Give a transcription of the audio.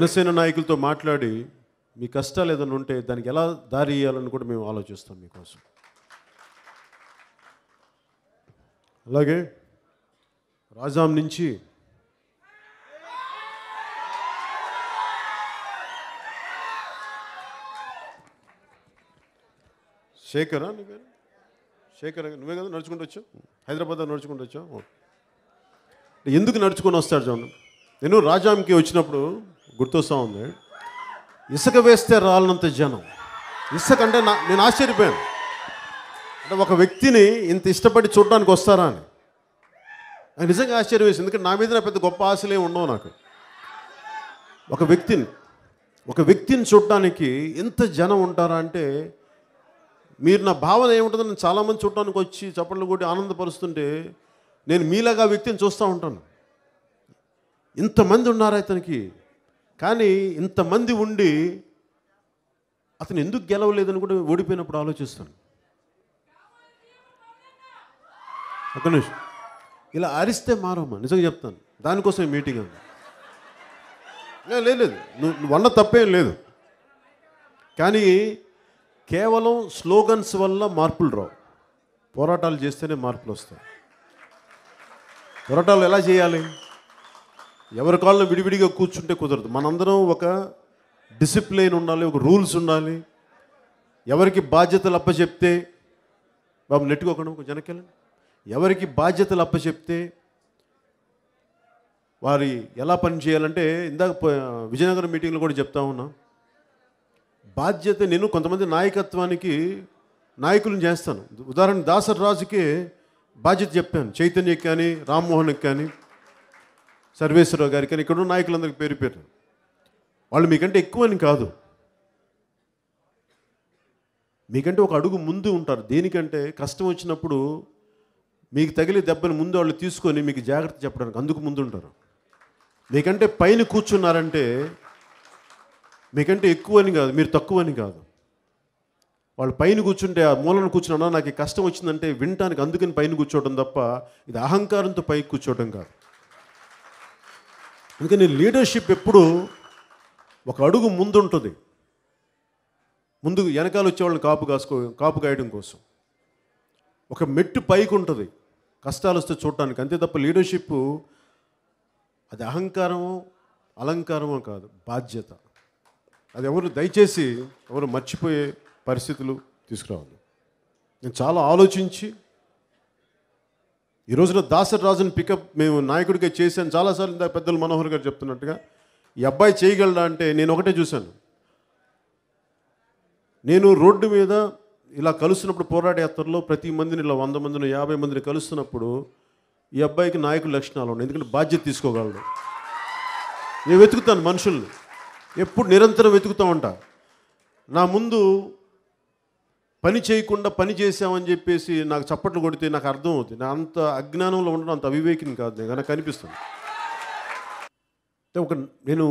జనసేన నాయకులతో మాట్లాడి మీ కష్టాలు ఏదైనా ఉంటే దానికి ఎలా దారి ఇవ్వాలని కూడా మేము ఆలోచిస్తాం మీకోసం అలాగే రాజాం నుంచి శేఖరా నువ్వే శేఖర్ నువ్వే కదా నడుచుకుంటూ వచ్చావు హైదరాబాద్ నడుచుకుంటూ వచ్చావు ఎందుకు నడుచుకొని వస్తాడు చూడండి నేను రాజాంకి వచ్చినప్పుడు గుర్తొస్తా ఉంది ఇసుక వేస్తే రాలనంత జనం ఇసుక అంటే నా నేను ఆశ్చర్యపోయాను అంటే ఒక వ్యక్తిని ఇంత ఇష్టపడి చూడడానికి వస్తారా అని నిజంగా ఆశ్చర్యం వేసింది ఎందుకంటే నా మీద నా పెద్ద గొప్ప ఆశలే ఉండవు నాకు ఒక వ్యక్తిని ఒక వ్యక్తిని చూడడానికి ఎంత జనం ఉంటారా అంటే మీరు నా భావన ఏముంటుందో నేను చాలామంది చూడడానికి వచ్చి చప్పట్లు కొట్టి ఆనందపరుస్తుంటే నేను మీలాగా వ్యక్తిని చూస్తూ ఉంటాను ఇంతమంది ఉన్నారా ఇతనికి కానీ ఇంతమంది ఉండి అతను ఎందుకు గెలవలేదని కూడా ఓడిపోయినప్పుడు ఆలోచిస్తాను ఒక నిమిషం ఇలా అరిస్తే మారమ్మా నిజంగా చెప్తాను దానికోసం మీటింగ్ అంది లేదు నువ్వు వల్ల తప్పేం లేదు కానీ కేవలం స్లోగన్స్ వల్ల మార్పులు రావు పోరాటాలు చేస్తేనే మార్పులు వస్తాయి పోరాటాలు ఎలా చేయాలి ఎవరి కాళ్ళు విడివిడిగా కూర్చుంటే కుదరదు మనందరం ఒక డిసిప్లిన్ ఉండాలి ఒక రూల్స్ ఉండాలి ఎవరికి బాధ్యతలు అప్పచెప్తే బాబు నెట్టుకోకండి ఒక జనకెళ్ళండి ఎవరికి బాధ్యతలు అప్పచెప్తే వారి ఎలా పని చేయాలంటే ఇందాక విజయనగరం మీటింగ్లో కూడా చెప్తా ఉన్నా బాధ్యత నేను కొంతమంది నాయకత్వానికి నాయకులను చేస్తాను ఉదాహరణ రాజుకే బాధ్యత చెప్పాను చైతన్యకి కానీ రామ్మోహన్కి కానీ సర్వేశ్వరరావు గారికి కానీ ఇక్కడ నాయకులందరికీ పేరు పేరు వాళ్ళు మీకంటే ఎక్కువ అని కాదు మీకంటే ఒక అడుగు ముందు ఉంటారు దేనికంటే కష్టం వచ్చినప్పుడు మీకు తగిలి దెబ్బని ముందు వాళ్ళు తీసుకొని మీకు జాగ్రత్త చెప్పడానికి అందుకు ముందు ఉంటారు మీకంటే పైన కూర్చున్నారంటే మీకంటే ఎక్కువ అని కాదు మీరు తక్కువ అని కాదు వాళ్ళు పైన కూర్చుంటే ఆ మూలను కూర్చున్నా నాకు కష్టం వచ్చిందంటే వినటానికి అందుకని పైన కూర్చోవడం తప్ప ఇది అహంకారంతో పైకి కూర్చోవడం కాదు అందుకని లీడర్షిప్ ఎప్పుడు ఒక అడుగు ముందుంటుంది ముందు వెనకాల వచ్చేవాళ్ళని కాపు కాసుకో కాపు కాయడం కోసం ఒక మెట్టు పైకి ఉంటుంది కష్టాలు వస్తే చూడటానికి అంతే తప్ప లీడర్షిప్ అది అహంకారమో అలంకారమో కాదు బాధ్యత అది ఎవరు దయచేసి ఎవరు మర్చిపోయే పరిస్థితులు తీసుకురావాలి నేను చాలా ఆలోచించి ఈ రోజున రాజుని పికప్ మేము నాయకుడిగా చేశాను చాలాసార్లు ఇంత పెద్దలు మనోహర్ గారు చెప్తున్నట్టుగా ఈ అబ్బాయి చేయగలడా అంటే నేను ఒకటే చూశాను నేను రోడ్డు మీద ఇలా కలుస్తున్నప్పుడు పోరాట యాత్రలో ప్రతి మందిని ఇలా వంద మందిని యాభై మందిని కలుస్తున్నప్పుడు ఈ అబ్బాయికి నాయకుడు లక్షణాలు ఉన్నాయి ఎందుకంటే బాధ్యత తీసుకోగలడు నేను వెతుకుతాను మనుషుల్ని ఎప్పుడు నిరంతరం వెతుకుతూ ఉంటా నా ముందు పని చేయకుండా పని చేశామని చెప్పేసి నాకు చప్పట్లు కొడితే నాకు అర్థం అవుతుంది నా అంత అజ్ఞానంలో ఉండడం అంత అవివేకిని కాదు నేను అనిపిస్తుంది కనిపిస్తుంది ఒక నేను